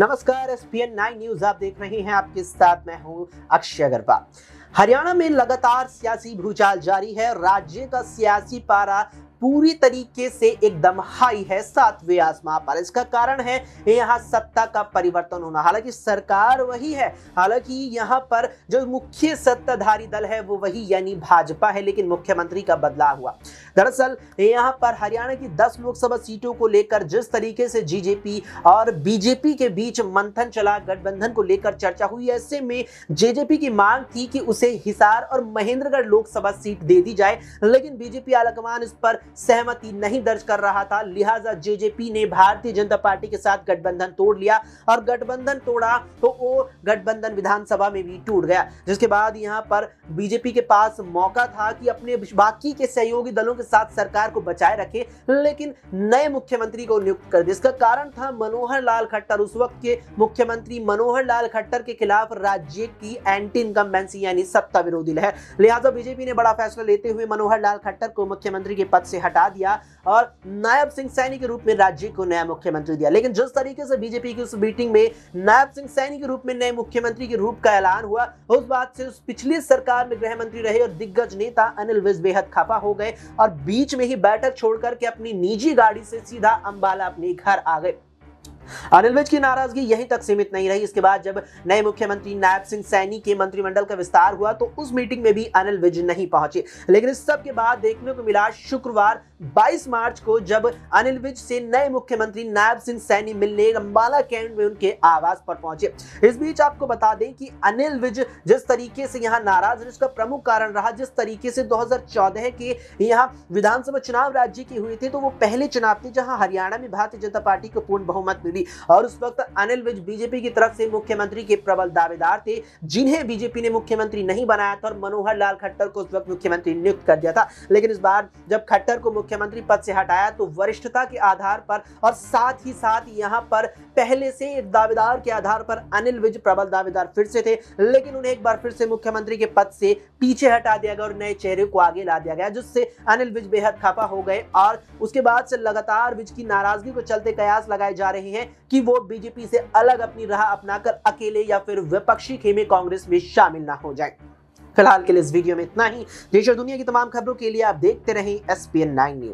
नमस्कार S P N nine news आप देख रहे हैं आपके साथ मैं हूं अक्षय अग्रवाल हरियाणा में लगातार सियासी भूचाल जारी है राज्य का सियासी पारा पूरी तरीके से एकदम हाई है सातवें आसमां पर इसका कारण है यहाँ सत्ता का परिवर्तन होना हालांकि सरकार वही है हालांकि यहाँ पर जो मुख्य सत्ताधारी दल है वो वही यानी भाजपा है लेकिन मुख्यमंत्री का बदलाव हुआ दरअसल यहाँ पर हरियाणा की दस लोकसभा सीटों को लेकर जिस तरीके से जीजेपी और बीजेपी के बीच मंथन चला गठबंधन को लेकर चर्चा हुई ऐसे में जेजेपी की मांग थी कि उसे हिसार और महेंद्रगढ़ लोकसभा सीट दे दी जाए लेकिन बीजेपी आलाकमान इस पर सहमति नहीं दर्ज कर रहा था लिहाजा जेजेपी ने भारतीय जनता पार्टी के साथ गठबंधन तोड़ लिया और गठबंधन तोड़ा तो वो गठबंधन विधानसभा में भी टूट गया जिसके बाद यहाँ पर बीजेपी के पास मौका था कि अपने बाकी के सहयोगी दलों के साथ सरकार को बचाए रखे लेकिन नए मुख्यमंत्री को नियुक्त कर दिया इसका कारण था मनोहर लाल खट्टर उस वक्त के मुख्यमंत्री मनोहर लाल खट्टर के खिलाफ राज्य की एंटी इनकम्बेंसी यानी सत्ता विरोधी लहर लिहाजा बीजेपी ने बड़ा फैसला लेते हुए मनोहर लाल खट्टर को मुख्यमंत्री के पद से से हटा दिया और नायब सिंह सैनी के रूप में राज्य को नया मुख्यमंत्री दिया लेकिन जिस तरीके से बीजेपी की उस मीटिंग में नायब सिंह सैनी के रूप में नए मुख्यमंत्री के रूप का ऐलान हुआ उस बात से उस पिछली सरकार में गृह मंत्री रहे और दिग्गज नेता अनिल विज बेहद खफा हो गए और बीच में ही बैठक छोड़ करके अपनी निजी गाड़ी से सीधा अंबाला अपने घर आ गए अनिल विज की नाराजगी यहीं तक सीमित नहीं रही इसके बाद जब नए मुख्यमंत्री नायब सिंह सैनी के मंत्रिमंडल का विस्तार हुआ तो उस मीटिंग में भी अनिल विज नहीं पहुंचे लेकिन इस सब के बाद देखने को मिला शुक्रवार 22 मार्च को जब अनिल विज से नए मुख्यमंत्री नायब सिंह सैनी मिलने अंबाला कैंट में उनके आवास पर पहुंचे इस बीच आपको बता दें कि अनिल विज जिस तरीके से यहां नाराज है उसका प्रमुख कारण रहा जिस तरीके से 2014 के यहां विधानसभा चुनाव राज्य के हुए थे तो वो पहले चुनाव थे जहां हरियाणा में भारतीय जनता पार्टी को पूर्ण बहुमत मिली और उस वक्त अनिल विज बीजेपी की तरफ से मुख्यमंत्री के प्रबल दावेदार थे जिन्हें बीजेपी ने मुख्यमंत्री नहीं बनाया था और मनोहर लाल खट्टर को उस वक्त मुख्यमंत्री नियुक्त कर दिया था लेकिन इस बार जब खट्टर को मुख्यमंत्री पद से हटाया तो वरिष्ठता के आधार पर और साथ ही साथ यहां पर पहले से एक दावेदार के आधार पर अनिल विज प्रबल दावेदार फिर से थे लेकिन उन्हें एक बार फिर से मुख्यमंत्री के पद से पीछे हटा दिया गया और नए चेहरे को आगे ला दिया गया जिससे अनिल विज बेहद खफा हो गए और उसके बाद से लगातार विज की नाराजगी को चलते कयास लगाए जा रहे हैं कि वो बीजेपी से अलग अपनी राह अपनाकर अकेले या फिर विपक्षी खेमे कांग्रेस में शामिल ना हो जाए फिलहाल के लिए इस वीडियो में इतना ही देश और दुनिया की तमाम खबरों के लिए आप देखते रहें एस पी न्यूज